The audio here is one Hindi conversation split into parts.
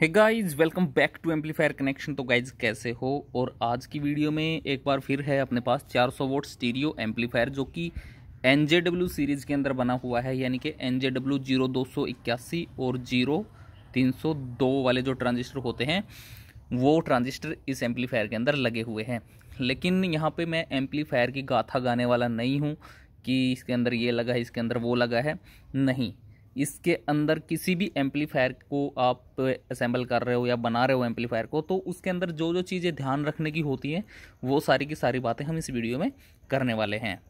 hey guys welcome back to amplifier connection तो गाइज कैसे हो और आज की वीडियो में एक बार फिर है अपने पास 400 सौ वोट स्टीरियो एम्पलीफायर जो कि एन सीरीज़ के अंदर बना हुआ है यानी कि एन जे डब्ल्यू जीरो दो सौ इक्यासी और जीरो तीन सौ दो वाले जो ट्रांजिस्टर होते हैं वो ट्रांजिस्टर इस एम्पलीफायर के अंदर लगे हुए हैं लेकिन यहाँ पे मैं एम्पलीफायर की गाथा गाने वाला नहीं हूँ कि इसके अंदर ये लगा है इसके अंदर वो लगा है नहीं इसके अंदर किसी भी एम्पलीफायर को आप असेंबल कर रहे हो या बना रहे हो एम्पलीफायर को तो उसके अंदर जो जो चीज़ें ध्यान रखने की होती हैं वो सारी की सारी बातें हम इस वीडियो में करने वाले हैं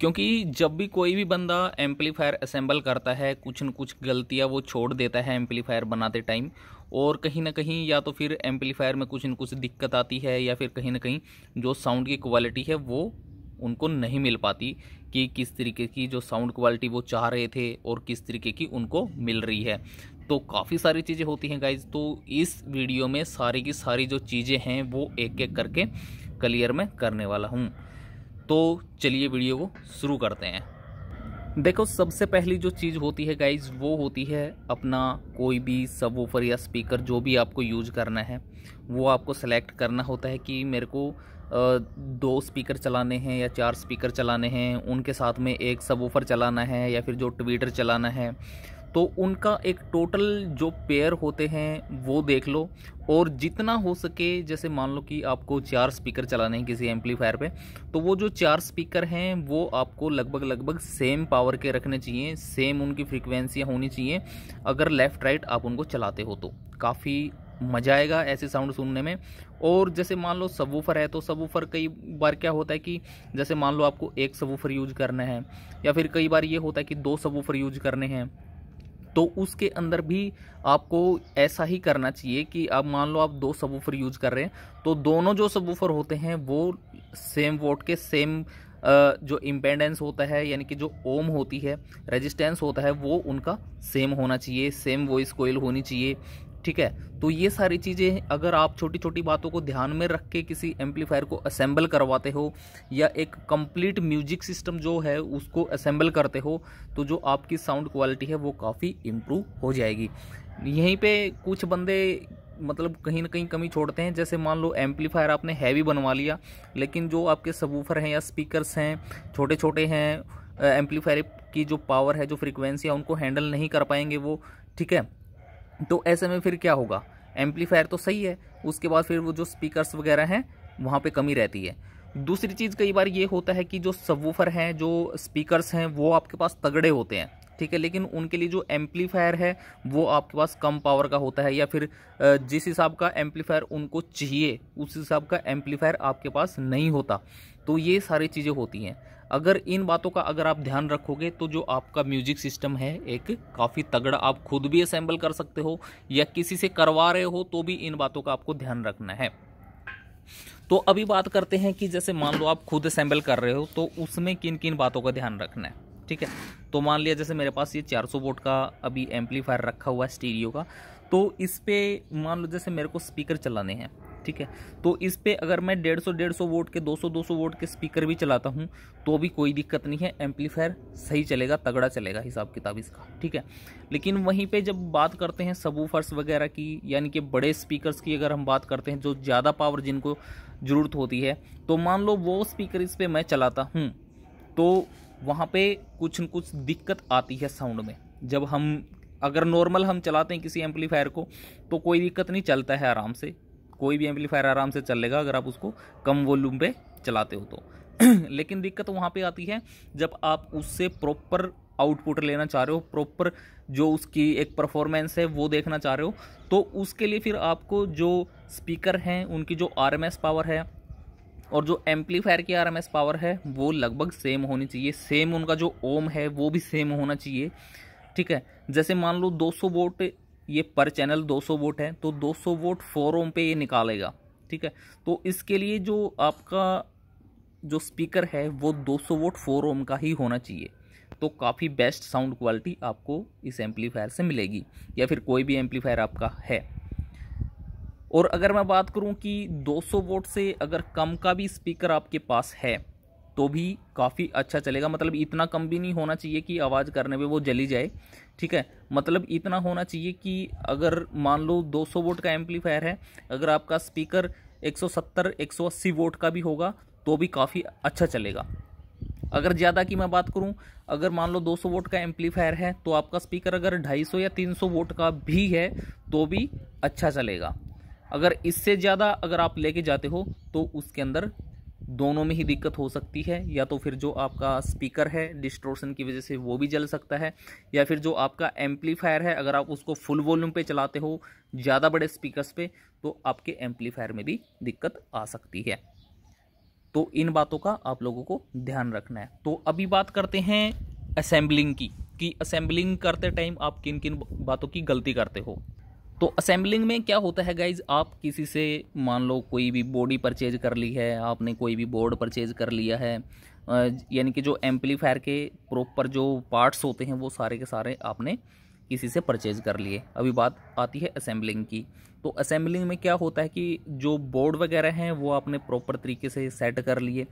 क्योंकि जब भी कोई भी बंदा एम्पलीफायर असेंबल करता है कुछ न कुछ गलतियाँ वो छोड़ देता है एम्पलीफायर बनाते टाइम और कहीं ना कहीं या तो फिर एम्पलीफायर में कुछ न कुछ दिक्कत आती है या फिर कहीं ना कहीं जो साउंड की क्वालिटी है वो उनको नहीं मिल पाती कि किस तरीके की जो साउंड क्वालिटी वो चाह रहे थे और किस तरीके की उनको मिल रही है तो काफ़ी सारी चीज़ें होती हैं गाइज तो इस वीडियो में सारी की सारी जो चीज़ें हैं वो एक एक करके क्लियर में करने वाला हूँ तो चलिए वीडियो को शुरू करते हैं देखो सबसे पहली जो चीज़ होती है गाइज वो होती है अपना कोई भी सब या स्पीकर जो भी आपको यूज करना है वो आपको सेलेक्ट करना होता है कि मेरे को दो स्पीकर चलाने हैं या चार स्पीकर चलाने हैं उनके साथ में एक सब चलाना है या फिर जो ट्विटर चलाना है तो उनका एक टोटल जो पेयर होते हैं वो देख लो और जितना हो सके जैसे मान लो कि आपको चार स्पीकर चलाने हैं किसी एम्पलीफायर पे तो वो जो चार स्पीकर हैं वो आपको लगभग लगभग सेम पावर के रखने चाहिए सेम उनकी फ्रिक्वेंसियाँ होनी चाहिए अगर लेफ़्ट राइट आप उनको चलाते हो तो काफ़ी मज़ा आएगा ऐसे साउंड सुनने में और जैसे मान लो सबवूफर है तो सबवूफर कई बार क्या होता है कि जैसे मान लो आपको एक सबवूफर यूज करना है या फिर कई बार ये होता है कि दो सबवूफर यूज करने हैं तो उसके अंदर भी आपको ऐसा ही करना चाहिए कि आप मान लो आप दो सबवूफर यूज कर रहे हैं तो दोनों जो सबवूफर होते हैं वो सेम वोट के सेम जो इम्पेंडेंस होता है यानी कि जो ओम होती है रेजिस्टेंस होता है वो उनका सेम होना चाहिए सेम वॉइस कोयल होनी चाहिए ठीक है तो ये सारी चीज़ें अगर आप छोटी छोटी बातों को ध्यान में रख के किसी एम्पलीफायर को असेंबल करवाते हो या एक कंप्लीट म्यूजिक सिस्टम जो है उसको असेंबल करते हो तो जो आपकी साउंड क्वालिटी है वो काफ़ी इम्प्रूव हो जाएगी यहीं पे कुछ बंदे मतलब कहीं ना कहीं कमी छोड़ते हैं जैसे मान लो एम्पलीफायर आपने हैवी बनवा लिया लेकिन जो आपके सबूफर हैं या स्पीकरस हैं छोटे छोटे हैं एम्पलीफायर की जो पावर है जो फ्रिक्वेंसी है उनको हैंडल नहीं कर पाएंगे वो ठीक है तो ऐसे में फिर क्या होगा एम्पलीफायर तो सही है उसके बाद फिर वो जो स्पीकर्स वगैरह हैं वहाँ पे कमी रहती है दूसरी चीज़ कई बार ये होता है कि जो सबवूफर हैं जो स्पीकर्स हैं वो आपके पास तगड़े होते हैं ठीक है लेकिन उनके लिए जो एम्पलीफायर है वो आपके पास कम पावर का होता है या फिर जिस हिसाब का एम्पलीफायर उनको चाहिए उस हिसाब का एम्पलीफायर आपके पास नहीं होता तो ये सारी चीज़ें होती हैं अगर इन बातों का अगर आप ध्यान रखोगे तो जो आपका म्यूजिक सिस्टम है एक काफ़ी तगड़ा आप खुद भी असेंबल कर सकते हो या किसी से करवा रहे हो तो भी इन बातों का आपको ध्यान रखना है तो अभी बात करते हैं कि जैसे मान लो आप खुद असेंबल कर रहे हो तो उसमें किन किन बातों का ध्यान रखना है ठीक है तो मान लिया जैसे मेरे पास ये 400 वोट का अभी एम्पलीफायर रखा हुआ है स्टीरियो का तो इस पर मान लो जैसे मेरे को स्पीकर चलाने हैं ठीक है तो इस पर अगर मैं डेढ़ सौ डेढ़ सौ वोट के दो सौ दो सौ वोट के स्पीकर भी चलाता हूँ तो भी कोई दिक्कत नहीं है एम्पलीफायर सही चलेगा तगड़ा चलेगा हिसाब किताब इसका ठीक है लेकिन वहीं पर जब बात करते हैं सबूफर्स वगैरह की यानी कि बड़े स्पीकर्स की अगर हम बात करते हैं जो ज़्यादा पावर जिनको ज़रूरत होती है तो मान लो वो स्पीकर इस पर मैं चलाता हूँ तो वहाँ पे कुछ न कुछ दिक्कत आती है साउंड में जब हम अगर नॉर्मल हम चलाते हैं किसी एम्पलीफायर को तो कोई दिक्कत नहीं चलता है आराम से कोई भी एम्पलीफायर आराम से चल लेगा अगर आप उसको कम वॉल्यूम पे चलाते हो तो लेकिन दिक्कत वहाँ पे आती है जब आप उससे प्रॉपर आउटपुट लेना चाह रहे हो प्रॉपर जो उसकी एक परफॉर्मेंस है वो देखना चाह रहे हो तो उसके लिए फिर आपको जो स्पीकर हैं उनकी जो आर पावर है और जो एम्पलीफायर की आर पावर है वो लगभग सेम होनी चाहिए सेम उनका जो ओम है वो भी सेम होना चाहिए ठीक है जैसे मान लो 200 वोट ये पर चैनल 200 वोट है तो 200 वोट फोर ओम पे ये निकालेगा ठीक है तो इसके लिए जो आपका जो स्पीकर है वो 200 वोट फोर ओम का ही होना चाहिए तो काफ़ी बेस्ट साउंड क्वालिटी आपको इस एम्पलीफायर से मिलेगी या फिर कोई भी एम्पलीफायर आपका है और अगर मैं बात करूं कि 200 वोट से अगर कम का भी स्पीकर आपके पास है तो भी काफ़ी अच्छा चलेगा मतलब इतना कम भी नहीं होना चाहिए कि आवाज़ करने पे वो जली जाए ठीक है मतलब इतना होना चाहिए कि अगर मान लो 200 वोट का एम्पलीफायर है अगर आपका स्पीकर 170 180 वोट का भी होगा तो भी काफ़ी अच्छा चलेगा अगर ज़्यादा की मैं बात करूँ अगर मान लो 200 वोट का एम्पलीफायर है तो आपका स्पीकर अगर ढाई या तीन वोट का भी है तो भी अच्छा चलेगा अगर इससे ज़्यादा अगर आप लेके जाते हो तो उसके अंदर दोनों में ही दिक्कत हो सकती है या तो फिर जो आपका स्पीकर है डिस्ट्रोशन की वजह से वो भी जल सकता है या फिर जो आपका एम्पलीफायर है अगर आप उसको फुल वॉल्यूम पे चलाते हो ज़्यादा बड़े स्पीकर्स पे तो आपके एम्पलीफायर में भी दिक्कत आ सकती है तो इन बातों का आप लोगों को ध्यान रखना है तो अभी बात करते हैं असेंबलिंग की कि असेंबलिंग करते टाइम आप किन किन बातों की गलती करते हो तो असेंबलिंग में क्या होता है गाइज आप किसी से मान लो कोई भी बॉडी परचेज कर ली है आपने कोई भी बोर्ड परचेज कर लिया है यानी कि जो एम्पलीफायर के प्रॉपर जो पार्ट्स होते हैं वो सारे के सारे आपने किसी से परचेज कर लिए अभी बात आती है असेंबलिंग की तो असेंबलिंग में क्या होता है कि जो बोर्ड वगैरह हैं वो आपने प्रॉपर तरीके से सेट कर लिए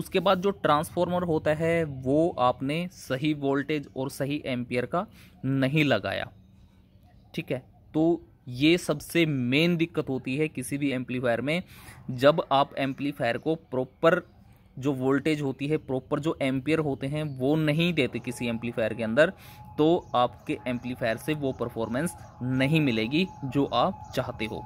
उसके बाद जो ट्रांसफार्मर होता है वो आपने सही वोल्टेज और सही एम्पियर का नहीं लगाया ठीक है तो ये सबसे मेन दिक्कत होती है किसी भी एम्पलीफायर में जब आप एम्पलीफायर को प्रॉपर जो वोल्टेज होती है प्रॉपर जो एम्पियर होते हैं वो नहीं देते किसी एम्पलीफायर के अंदर तो आपके एम्पलीफायर से वो परफॉर्मेंस नहीं मिलेगी जो आप चाहते हो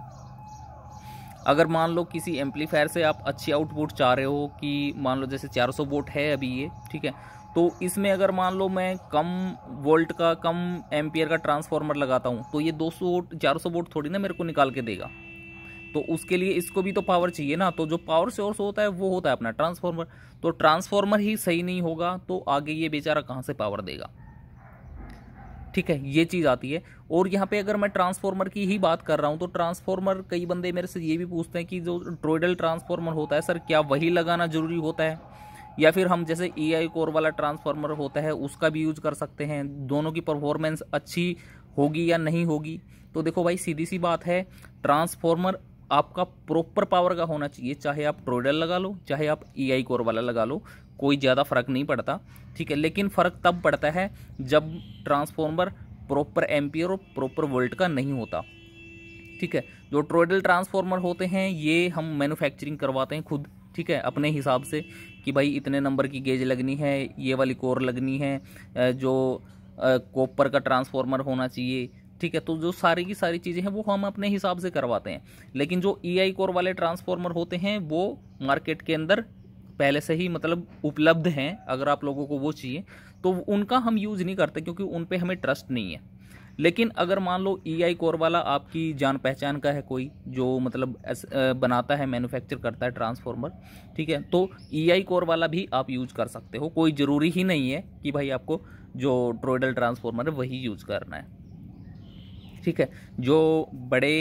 अगर मान लो किसी एम्पलीफायर से आप अच्छी आउटपुट चाह रहे हो कि मान लो जैसे 400 वोट है अभी ये ठीक है तो इसमें अगर मान लो मैं कम वोल्ट का कम एम्पियर का ट्रांसफार्मर लगाता हूँ तो ये 200 चार सौ वोट थोड़ी ना मेरे को निकाल के देगा तो उसके लिए इसको भी तो पावर चाहिए ना तो जो पावर सोर्स होता है वो होता है अपना ट्रांसफार्मर तो ट्रांसफार्मर ही सही नहीं होगा तो आगे ये बेचारा कहाँ से पावर देगा ठीक है ये चीज़ आती है और यहाँ पे अगर मैं ट्रांसफार्मर की ही बात कर रहा हूँ तो ट्रांसफार्मर कई बंदे मेरे से ये भी पूछते हैं कि जो ट्रोइडल ट्रांसफार्मर होता है सर क्या वही लगाना ज़रूरी होता है या फिर हम जैसे ए आई कोर वाला ट्रांसफार्मर होता है उसका भी यूज कर सकते हैं दोनों की परफॉर्मेंस अच्छी होगी या नहीं होगी तो देखो भाई सीधी सी बात है ट्रांसफार्मर आपका प्रॉपर पावर का होना चाहिए चाहे आप ट्रोडल लगा लो चाहे आप ई आई कोर वाला लगा लो कोई ज़्यादा फर्क नहीं पड़ता ठीक है लेकिन फ़र्क तब पड़ता है जब ट्रांसफार्मर प्रॉपर एम्पियर और प्रॉपर वोल्ट का नहीं होता ठीक है जो ट्रोडल ट्रांसफार्मर होते हैं ये हम मैन्युफैक्चरिंग करवाते हैं खुद ठीक है अपने हिसाब से कि भाई इतने नंबर की गेज लगनी है ये वाली कोर लगनी है जो कॉपर का ट्रांसफॉर्मर होना चाहिए ठीक है तो जो सारी की सारी चीज़ें हैं वो हम अपने हिसाब से करवाते हैं लेकिन जो ई e आई कोर वाले ट्रांसफॉर्मर होते हैं वो मार्केट के अंदर पहले से ही मतलब उपलब्ध हैं अगर आप लोगों को वो चाहिए तो उनका हम यूज़ नहीं करते क्योंकि उन पर हमें ट्रस्ट नहीं है लेकिन अगर मान लो ई आई कोर वाला आपकी जान पहचान का है कोई जो मतलब बनाता है मैन्युफैक्चर करता है ट्रांसफॉर्मर ठीक है तो ई आई कोर वाला भी आप यूज कर सकते हो कोई ज़रूरी ही नहीं है कि भाई आपको जो ट्रोइडल ट्रांसफॉर्मर है वही यूज करना है ठीक है जो बड़े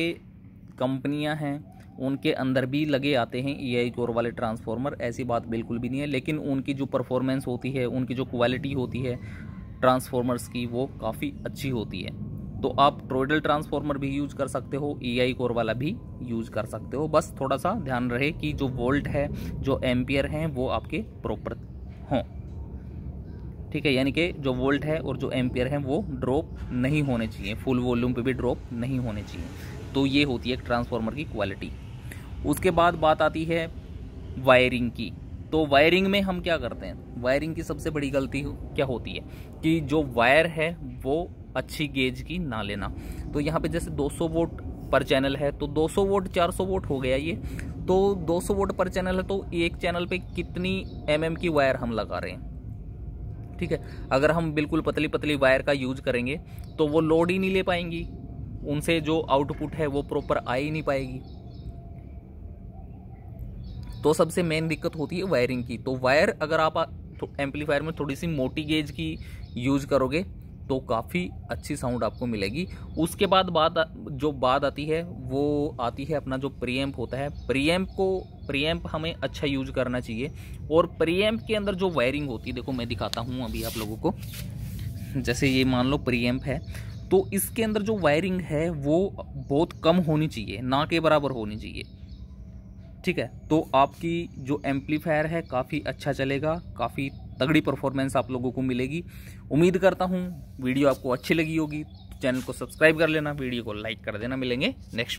कंपनियां हैं उनके अंदर भी लगे आते हैं ई आई कोर वाले ट्रांसफार्मर ऐसी बात बिल्कुल भी नहीं है लेकिन उनकी जो परफॉर्मेंस होती है उनकी जो क्वालिटी होती है ट्रांसफॉर्मर्स की वो काफ़ी अच्छी होती है तो आप ट्रोइडल ट्रांसफॉर्मर भी यूज कर सकते हो ई आई कोर वाला भी यूज कर सकते हो बस थोड़ा सा ध्यान रहे कि जो वोल्ट है जो एम्पियर हैं वो आपके प्रॉपर हों ठीक है यानी कि जो वोल्ट है और जो एम्पियर हैं वो ड्रॉप नहीं होने चाहिए फुल वॉल्यूम पे भी ड्रॉप नहीं होने चाहिए तो ये होती है ट्रांसफार्मर की क्वालिटी उसके बाद बात आती है वायरिंग की तो वायरिंग में हम क्या करते हैं वायरिंग की सबसे बड़ी गलती क्या होती है कि जो वायर है वो अच्छी गेज की ना लेना तो यहाँ पे जैसे 200 वोट पर चैनल है तो 200 वोट 400 वोट हो गया ये तो 200 वोट पर चैनल है तो एक चैनल पे कितनी एम mm की वायर हम लगा रहे हैं ठीक है अगर हम बिल्कुल पतली पतली वायर का यूज करेंगे तो वो लोड ही नहीं ले पाएंगी उनसे जो आउटपुट है वो प्रॉपर आ ही नहीं पाएगी तो सबसे मेन दिक्कत होती है वायरिंग की तो वायर अगर आप एम्पलीफायर तो में थोड़ी सी मोटी गेज की यूज करोगे तो काफ़ी अच्छी साउंड आपको मिलेगी उसके बाद बात जो बात आती है वो आती है अपना जो प्रीएम्प होता है प्रीएम्प को प्रीएम्प हमें अच्छा यूज करना चाहिए और प्रीएम्प के अंदर जो वायरिंग होती है देखो मैं दिखाता हूँ अभी आप लोगों को जैसे ये मान लो प्रीएम्प है तो इसके अंदर जो वायरिंग है वो बहुत कम होनी चाहिए ना के बराबर होनी चाहिए ठीक है तो आपकी जो एम्पलीफायर है काफ़ी अच्छा चलेगा काफ़ी तगड़ी परफॉर्मेंस आप लोगों को मिलेगी उम्मीद करता हूँ वीडियो आपको अच्छी लगी होगी चैनल तो को सब्सक्राइब कर लेना वीडियो को लाइक कर देना मिलेंगे नेक्स्ट